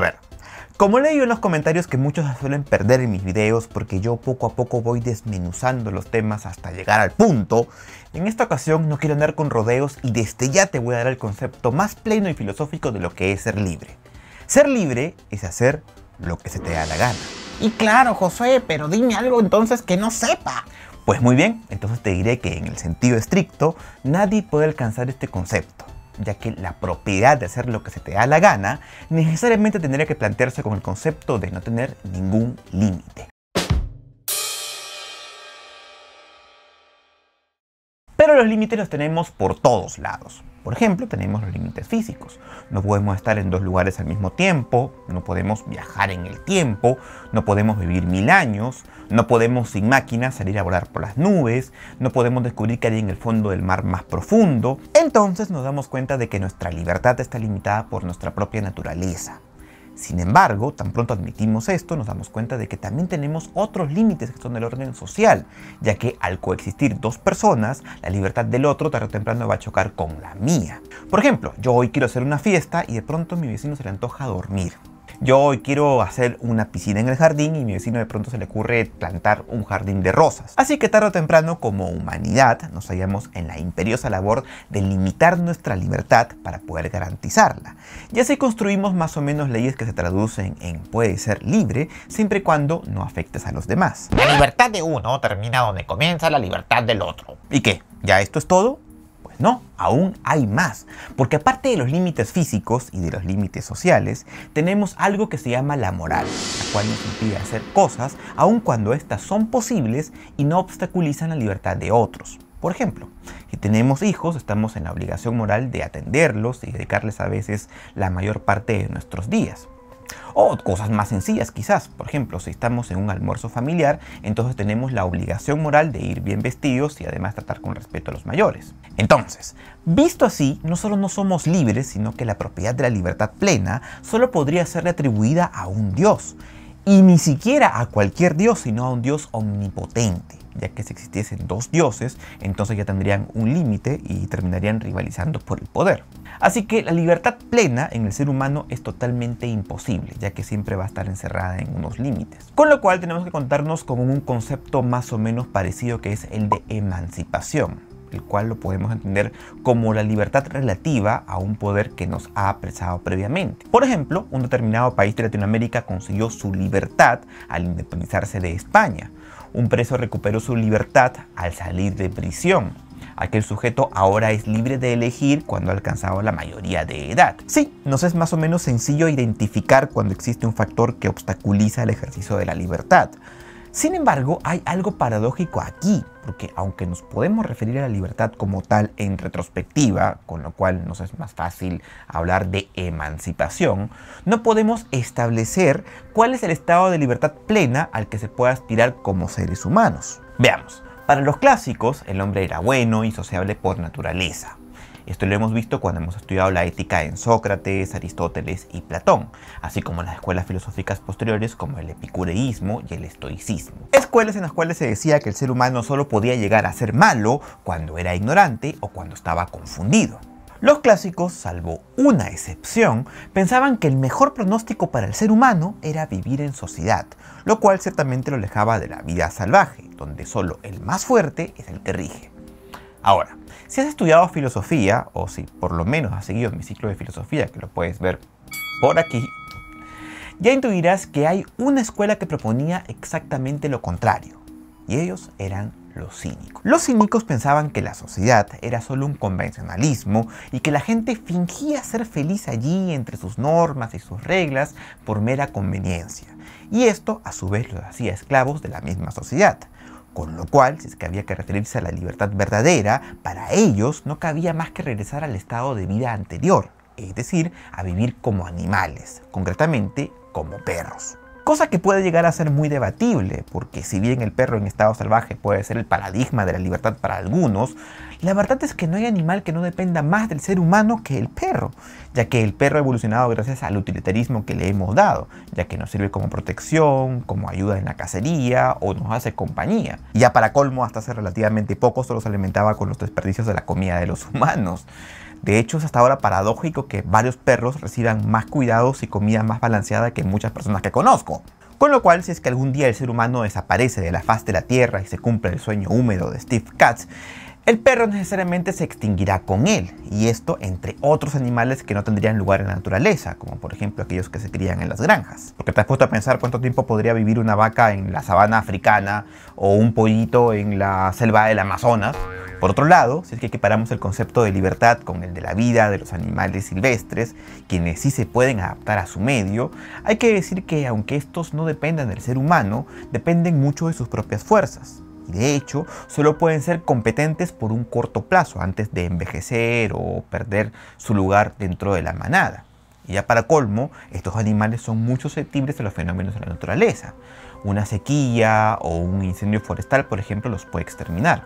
ver, como leí en los comentarios que muchos suelen perder en mis videos porque yo poco a poco voy desmenuzando los temas hasta llegar al punto, en esta ocasión no quiero andar con rodeos y desde ya te voy a dar el concepto más pleno y filosófico de lo que es ser libre. Ser libre es hacer lo que se te da la gana. Y claro, José, pero dime algo entonces que no sepa. Pues muy bien, entonces te diré que en el sentido estricto, nadie puede alcanzar este concepto ya que la propiedad de hacer lo que se te da la gana necesariamente tendría que plantearse con el concepto de no tener ningún límite. Pero los límites los tenemos por todos lados. Por ejemplo, tenemos los límites físicos. No podemos estar en dos lugares al mismo tiempo, no podemos viajar en el tiempo, no podemos vivir mil años, no podemos sin máquinas salir a volar por las nubes, no podemos descubrir que hay en el fondo del mar más profundo. Entonces nos damos cuenta de que nuestra libertad está limitada por nuestra propia naturaleza. Sin embargo, tan pronto admitimos esto, nos damos cuenta de que también tenemos otros límites que son del orden social, ya que al coexistir dos personas, la libertad del otro tarde o temprano va a chocar con la mía. Por ejemplo, yo hoy quiero hacer una fiesta y de pronto mi vecino se le antoja dormir yo hoy quiero hacer una piscina en el jardín y mi vecino de pronto se le ocurre plantar un jardín de rosas. Así que tarde o temprano, como humanidad, nos hallamos en la imperiosa labor de limitar nuestra libertad para poder garantizarla. Y así construimos más o menos leyes que se traducen en puede ser libre siempre y cuando no afectes a los demás. La libertad de uno termina donde comienza la libertad del otro. ¿Y qué? ¿Ya esto es todo? No, aún hay más, porque aparte de los límites físicos y de los límites sociales, tenemos algo que se llama la moral, la cual nos impide hacer cosas aun cuando éstas son posibles y no obstaculizan la libertad de otros. Por ejemplo, si tenemos hijos, estamos en la obligación moral de atenderlos y dedicarles a veces la mayor parte de nuestros días. O cosas más sencillas quizás, por ejemplo, si estamos en un almuerzo familiar, entonces tenemos la obligación moral de ir bien vestidos y además tratar con respeto a los mayores. Entonces, visto así, no solo no somos libres, sino que la propiedad de la libertad plena solo podría ser atribuida a un Dios, y ni siquiera a cualquier Dios, sino a un Dios omnipotente ya que si existiesen dos dioses, entonces ya tendrían un límite y terminarían rivalizando por el poder. Así que la libertad plena en el ser humano es totalmente imposible, ya que siempre va a estar encerrada en unos límites. Con lo cual tenemos que contarnos con un concepto más o menos parecido que es el de emancipación el cual lo podemos entender como la libertad relativa a un poder que nos ha apresado previamente. Por ejemplo, un determinado país de Latinoamérica consiguió su libertad al independizarse de España. Un preso recuperó su libertad al salir de prisión. Aquel sujeto ahora es libre de elegir cuando ha alcanzado la mayoría de edad. Sí, nos es más o menos sencillo identificar cuando existe un factor que obstaculiza el ejercicio de la libertad. Sin embargo, hay algo paradójico aquí, porque aunque nos podemos referir a la libertad como tal en retrospectiva, con lo cual nos es más fácil hablar de emancipación, no podemos establecer cuál es el estado de libertad plena al que se puede aspirar como seres humanos. Veamos, para los clásicos, el hombre era bueno y sociable por naturaleza. Esto lo hemos visto cuando hemos estudiado la ética en Sócrates, Aristóteles y Platón, así como las escuelas filosóficas posteriores como el epicureísmo y el estoicismo. Escuelas en las cuales se decía que el ser humano solo podía llegar a ser malo cuando era ignorante o cuando estaba confundido. Los clásicos, salvo una excepción, pensaban que el mejor pronóstico para el ser humano era vivir en sociedad, lo cual ciertamente lo alejaba de la vida salvaje, donde solo el más fuerte es el que rige. Ahora, si has estudiado filosofía, o si por lo menos has seguido mi ciclo de filosofía, que lo puedes ver por aquí, ya intuirás que hay una escuela que proponía exactamente lo contrario, y ellos eran los cínicos. Los cínicos pensaban que la sociedad era solo un convencionalismo y que la gente fingía ser feliz allí entre sus normas y sus reglas por mera conveniencia. Y esto a su vez los hacía esclavos de la misma sociedad. Con lo cual, si es que había que referirse a la libertad verdadera, para ellos no cabía más que regresar al estado de vida anterior, es decir, a vivir como animales, concretamente como perros. Cosa que puede llegar a ser muy debatible, porque si bien el perro en estado salvaje puede ser el paradigma de la libertad para algunos, la verdad es que no hay animal que no dependa más del ser humano que el perro, ya que el perro ha evolucionado gracias al utilitarismo que le hemos dado, ya que nos sirve como protección, como ayuda en la cacería o nos hace compañía. Y ya para colmo, hasta hace relativamente poco solo se alimentaba con los desperdicios de la comida de los humanos. De hecho, es hasta ahora paradójico que varios perros reciban más cuidados y comida más balanceada que muchas personas que conozco. Con lo cual, si es que algún día el ser humano desaparece de la faz de la Tierra y se cumple el sueño húmedo de Steve Katz, el perro necesariamente se extinguirá con él, y esto entre otros animales que no tendrían lugar en la naturaleza, como por ejemplo aquellos que se crían en las granjas. Porque te has puesto a pensar cuánto tiempo podría vivir una vaca en la sabana africana o un pollito en la selva del Amazonas. Por otro lado, si es que equiparamos el concepto de libertad con el de la vida de los animales silvestres, quienes sí se pueden adaptar a su medio, hay que decir que aunque estos no dependan del ser humano, dependen mucho de sus propias fuerzas de hecho solo pueden ser competentes por un corto plazo antes de envejecer o perder su lugar dentro de la manada. Y ya para colmo, estos animales son muy susceptibles a los fenómenos de la naturaleza. Una sequía o un incendio forestal, por ejemplo, los puede exterminar.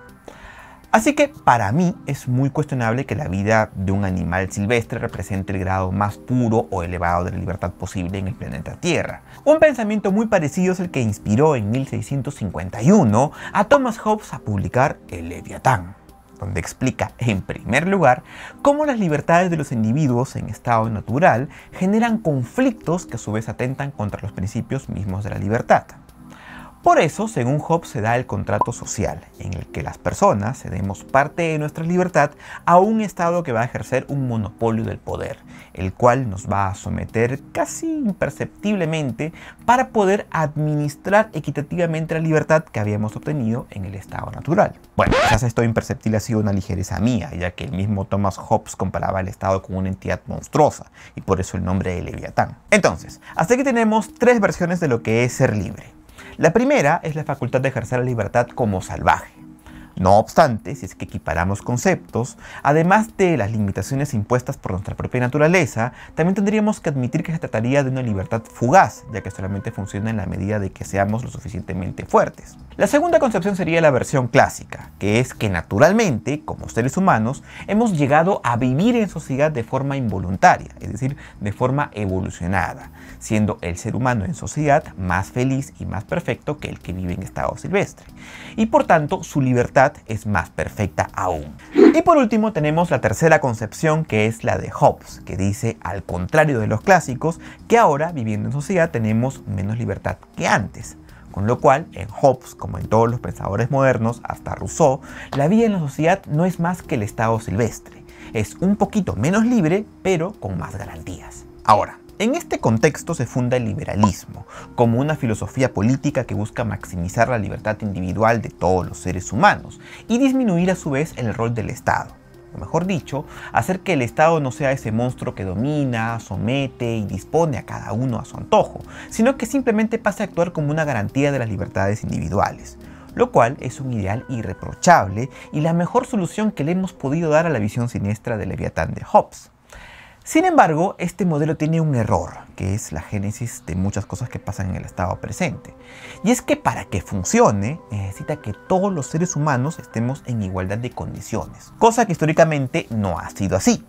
Así que para mí es muy cuestionable que la vida de un animal silvestre represente el grado más puro o elevado de la libertad posible en el planeta Tierra. Un pensamiento muy parecido es el que inspiró en 1651 a Thomas Hobbes a publicar El Leviatán donde explica, en primer lugar, cómo las libertades de los individuos en estado natural generan conflictos que a su vez atentan contra los principios mismos de la libertad. Por eso, según Hobbes, se da el contrato social, en el que las personas cedemos parte de nuestra libertad a un Estado que va a ejercer un monopolio del poder, el cual nos va a someter casi imperceptiblemente para poder administrar equitativamente la libertad que habíamos obtenido en el Estado natural. Bueno, quizás esto imperceptible ha sido una ligereza mía, ya que el mismo Thomas Hobbes comparaba el Estado con una entidad monstruosa, y por eso el nombre de Leviatán. Entonces, hasta aquí tenemos tres versiones de lo que es ser libre la primera es la facultad de ejercer la libertad como salvaje. No obstante, si es que equiparamos conceptos, además de las limitaciones impuestas por nuestra propia naturaleza, también tendríamos que admitir que se trataría de una libertad fugaz, ya que solamente funciona en la medida de que seamos lo suficientemente fuertes. La segunda concepción sería la versión clásica, que es que naturalmente, como seres humanos, hemos llegado a vivir en sociedad de forma involuntaria, es decir, de forma evolucionada, siendo el ser humano en sociedad más feliz y más perfecto que el que vive en estado silvestre, y por tanto su libertad es más perfecta aún. Y por último tenemos la tercera concepción que es la de Hobbes, que dice, al contrario de los clásicos, que ahora viviendo en sociedad tenemos menos libertad que antes. Con lo cual, en Hobbes, como en todos los pensadores modernos, hasta Rousseau, la vida en la sociedad no es más que el estado silvestre. Es un poquito menos libre, pero con más garantías. Ahora, en este contexto se funda el liberalismo, como una filosofía política que busca maximizar la libertad individual de todos los seres humanos y disminuir a su vez el rol del Estado. O mejor dicho, hacer que el Estado no sea ese monstruo que domina, somete y dispone a cada uno a su antojo, sino que simplemente pase a actuar como una garantía de las libertades individuales lo cual es un ideal irreprochable y la mejor solución que le hemos podido dar a la visión siniestra de Leviatán de Hobbes. Sin embargo, este modelo tiene un error, que es la génesis de muchas cosas que pasan en el estado presente. Y es que para que funcione, necesita que todos los seres humanos estemos en igualdad de condiciones, cosa que históricamente no ha sido así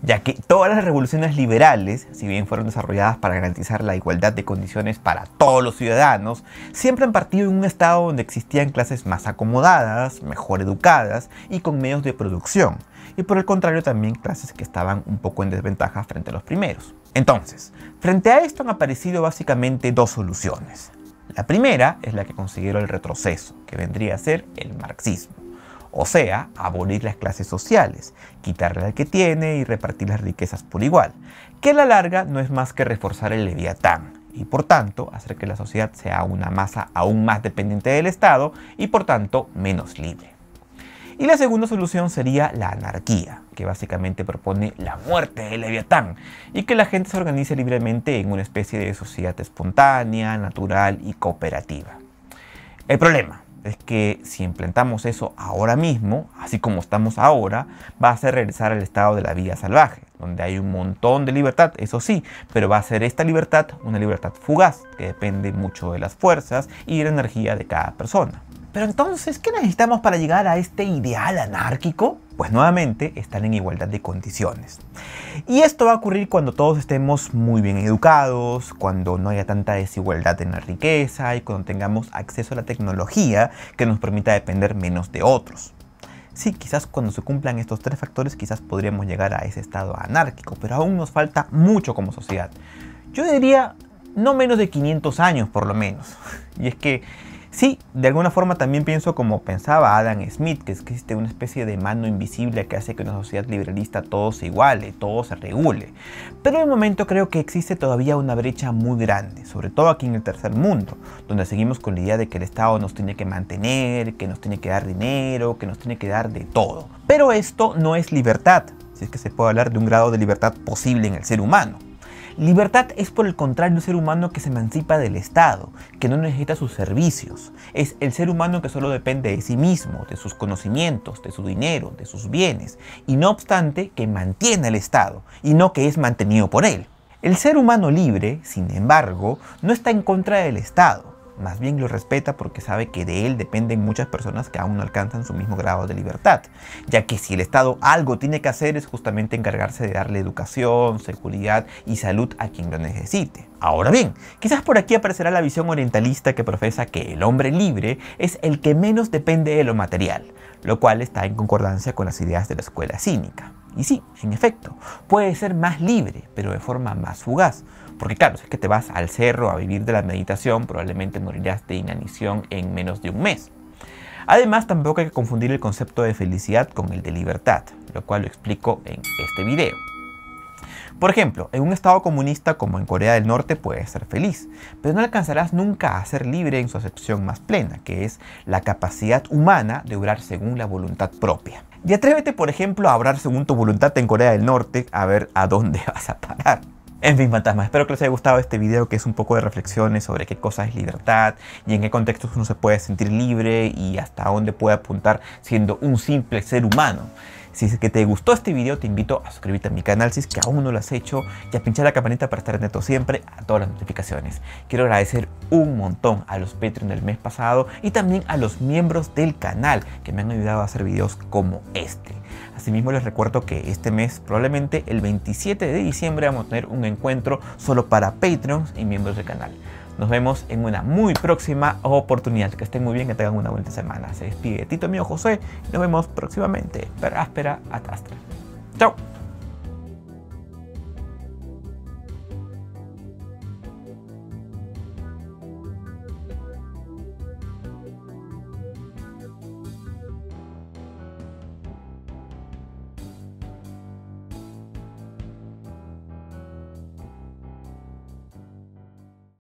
ya que todas las revoluciones liberales, si bien fueron desarrolladas para garantizar la igualdad de condiciones para todos los ciudadanos, siempre han partido en un estado donde existían clases más acomodadas, mejor educadas y con medios de producción, y por el contrario también clases que estaban un poco en desventaja frente a los primeros. Entonces, frente a esto han aparecido básicamente dos soluciones. La primera es la que considero el retroceso, que vendría a ser el marxismo. O sea, abolir las clases sociales, quitarle al que tiene y repartir las riquezas por igual, que a la larga no es más que reforzar el leviatán, y por tanto hacer que la sociedad sea una masa aún más dependiente del Estado y por tanto menos libre. Y la segunda solución sería la anarquía, que básicamente propone la muerte de Leviatán y que la gente se organice libremente en una especie de sociedad espontánea, natural y cooperativa. El problema es que si implantamos eso ahora mismo, así como estamos ahora, va a ser regresar al estado de la vida salvaje, donde hay un montón de libertad, eso sí, pero va a ser esta libertad una libertad fugaz, que depende mucho de las fuerzas y de la energía de cada persona. Pero entonces, ¿qué necesitamos para llegar a este ideal anárquico? Pues nuevamente estar en igualdad de condiciones. Y esto va a ocurrir cuando todos estemos muy bien educados, cuando no haya tanta desigualdad en la riqueza y cuando tengamos acceso a la tecnología que nos permita depender menos de otros. Sí, quizás cuando se cumplan estos tres factores quizás podríamos llegar a ese estado anárquico, pero aún nos falta mucho como sociedad. Yo diría no menos de 500 años por lo menos. Y es que Sí, de alguna forma también pienso como pensaba Adam Smith, que existe una especie de mano invisible que hace que en una sociedad liberalista todo se iguale, todo se regule. Pero en el momento creo que existe todavía una brecha muy grande, sobre todo aquí en el tercer mundo, donde seguimos con la idea de que el Estado nos tiene que mantener, que nos tiene que dar dinero, que nos tiene que dar de todo. Pero esto no es libertad, si es que se puede hablar de un grado de libertad posible en el ser humano. Libertad es por el contrario el ser humano que se emancipa del Estado, que no necesita sus servicios. Es el ser humano que solo depende de sí mismo, de sus conocimientos, de su dinero, de sus bienes, y no obstante que mantiene al Estado, y no que es mantenido por él. El ser humano libre, sin embargo, no está en contra del Estado, más bien lo respeta porque sabe que de él dependen muchas personas que aún no alcanzan su mismo grado de libertad, ya que si el Estado algo tiene que hacer es justamente encargarse de darle educación, seguridad y salud a quien lo necesite. Ahora bien, quizás por aquí aparecerá la visión orientalista que profesa que el hombre libre es el que menos depende de lo material, lo cual está en concordancia con las ideas de la escuela cínica. Y sí, en efecto, puede ser más libre, pero de forma más fugaz. Porque claro, si es que te vas al cerro a vivir de la meditación, probablemente morirás de inanición en menos de un mes. Además, tampoco hay que confundir el concepto de felicidad con el de libertad, lo cual lo explico en este video. Por ejemplo, en un estado comunista como en Corea del Norte puedes ser feliz, pero no alcanzarás nunca a ser libre en su acepción más plena, que es la capacidad humana de obrar según la voluntad propia. Y atrévete, por ejemplo, a obrar según tu voluntad en Corea del Norte, a ver a dónde vas a parar. En fin, fantasmas, espero que les haya gustado este video que es un poco de reflexiones sobre qué cosa es libertad y en qué contextos uno se puede sentir libre y hasta dónde puede apuntar siendo un simple ser humano. Si es que te gustó este video, te invito a suscribirte a mi canal si es que aún no lo has hecho y a pinchar la campanita para estar atento siempre a todas las notificaciones. Quiero agradecer un montón a los Patreon del mes pasado y también a los miembros del canal que me han ayudado a hacer videos como este. Asimismo les recuerdo que este mes, probablemente el 27 de diciembre, vamos a tener un encuentro solo para Patreons y miembros del canal. Nos vemos en una muy próxima oportunidad. Que estén muy bien, que tengan una buena semana. Se despide Tito mío José. Nos vemos próximamente. a Atastra. Chao.